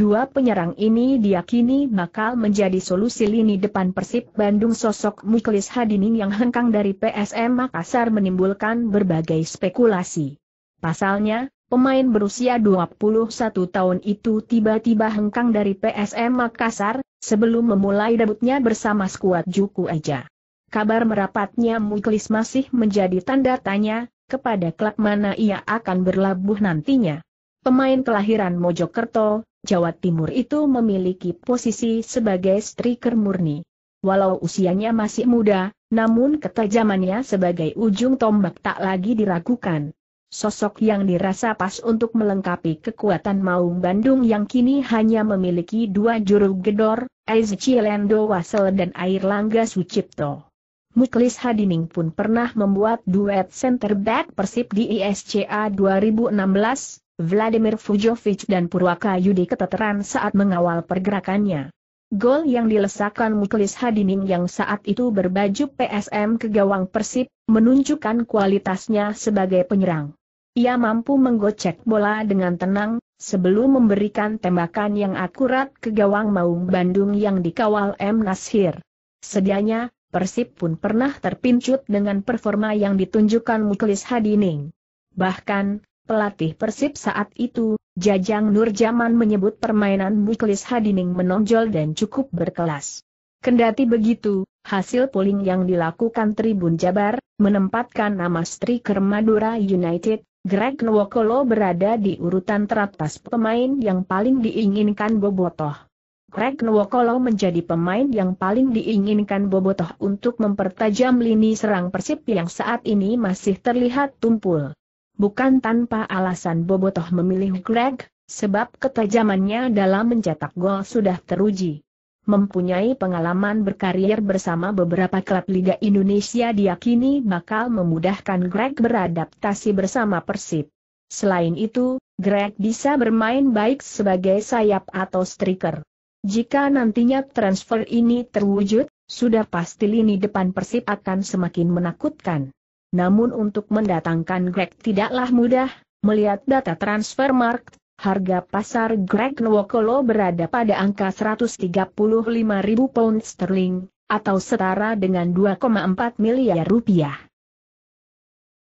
Dua penyerang ini diyakini bakal menjadi solusi lini depan Persib Bandung sosok Muklis Hadining yang hengkang dari PSM Makassar menimbulkan berbagai spekulasi. Pasalnya, pemain berusia 21 tahun itu tiba-tiba hengkang dari PSM Makassar, sebelum memulai debutnya bersama skuad Juku Aja. Kabar merapatnya Muklis masih menjadi tanda tanya, kepada klub mana ia akan berlabuh nantinya. Pemain kelahiran Mojokerto, Jawa Timur itu memiliki posisi sebagai striker murni. Walau usianya masih muda, namun ketajamannya sebagai ujung tombak tak lagi diragukan. Sosok yang dirasa pas untuk melengkapi kekuatan Maung Bandung yang kini hanya memiliki dua juru gedor, Aizci Wasel dan Airlangga Sucipto. Muklis Hadining pun pernah membuat duet center back Persib di ISCA 2016, Vladimir Fujovic dan Purwaka Yudi keteteran saat mengawal pergerakannya. Gol yang dilesakan Muklis Hadining yang saat itu berbaju PSM ke gawang Persib, menunjukkan kualitasnya sebagai penyerang. Ia mampu menggocek bola dengan tenang, sebelum memberikan tembakan yang akurat ke gawang Maung Bandung yang dikawal M. Nasir. Sedianya, Persib pun pernah terpincut dengan performa yang ditunjukkan Muklis Hadining. Bahkan, pelatih Persib saat itu, Jajang Nurjaman menyebut permainan Buklis Hadining menonjol dan cukup berkelas. Kendati begitu, hasil polling yang dilakukan Tribun Jabar, menempatkan nama striker Madura United, Greg Nwokolo berada di urutan teratas pemain yang paling diinginkan Bobotoh. Greg Nwokolo menjadi pemain yang paling diinginkan Bobotoh untuk mempertajam lini serang Persib yang saat ini masih terlihat tumpul. Bukan tanpa alasan Bobotoh memilih Greg, sebab ketajamannya dalam mencetak gol sudah teruji. Mempunyai pengalaman berkarier bersama beberapa klub Liga Indonesia diakini bakal memudahkan Greg beradaptasi bersama Persib. Selain itu, Greg bisa bermain baik sebagai sayap atau striker. Jika nantinya transfer ini terwujud, sudah pasti lini depan Persib akan semakin menakutkan. Namun untuk mendatangkan Greg tidaklah mudah, melihat data transfer mark, harga pasar Greg Nwokolo berada pada angka 135 ribu pound sterling, atau setara dengan 2,4 miliar rupiah.